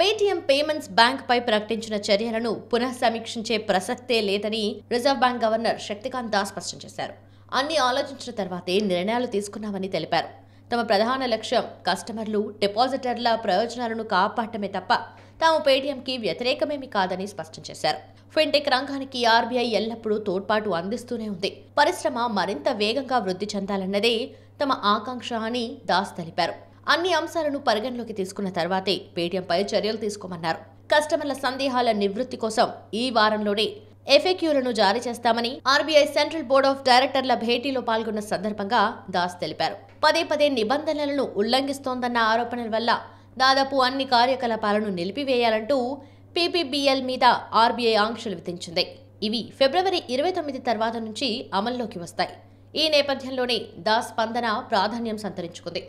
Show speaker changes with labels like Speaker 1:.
Speaker 1: Paytm payments bank పై ప్రకటించిన చర్యలను పునః సమీక్షించే ప్రసక్తే లేదని Reserve Bank governor Shaktikanta Das స్పష్టం చేశారు అన్ని ఆలోచించిన తర్వాతే నిర్ణయాలు తీసుకున్నామని తెలిపారు తమ ప్రధాన లక్ష్యం కస్టమర్లు డిపాజిటర్ల ప్రయోజనాలను కాపాడటమే తప్ప తాము పేటీఎంకి వ్యతిరేకమేమి కాదని స్పష్టం చేశారు ఫిన్టెక్ రంగానికి ఆర్బీఐ ఎల్లప్పుడూ తోడ్పాటు అందిస్తూనే ఉంది పరిశ్రమ మరింత వేగంగా వృద్ధి చెందాలన్నదే తమ ఆకాంక్ష అని దాస్ తెలిపారు అన్ని అంశాలను పరిగణలోకి తీసుకున్న తర్వాతే పేటీఎంపై చర్యలు తీసుకోమన్నారు కస్టమర్ల సందేహాల నివృత్తి కోసం ఈ వారంలోనే ఎఫ్ఏక్యూలను జారీ చేస్తామని ఆర్బీఐ సెంట్రల్ బోర్డ్ ఆఫ్ డైరెక్టర్ల భేటీలో పాల్గొన్న సందర్భంగా దాస్ తెలిపారు పదే పదే నిబంధనలను ఉల్లంఘిస్తోందన్న ఆరోపణల వల్ల దాదాపు అన్ని కార్యకలాపాలను నిలిపివేయాలంటూ పీపీబీఎల్ మీద ఆర్బీఐ ఆంక్షలు విధించింది ఇవి ఫిబ్రవరి ఇరవై తొమ్మిది తర్వాత నుంచి అమల్లోకి వస్తాయి ఈ నేపథ్యంలోనే దాస్ స్పందన ప్రాధాన్యం సంతరించుకుంది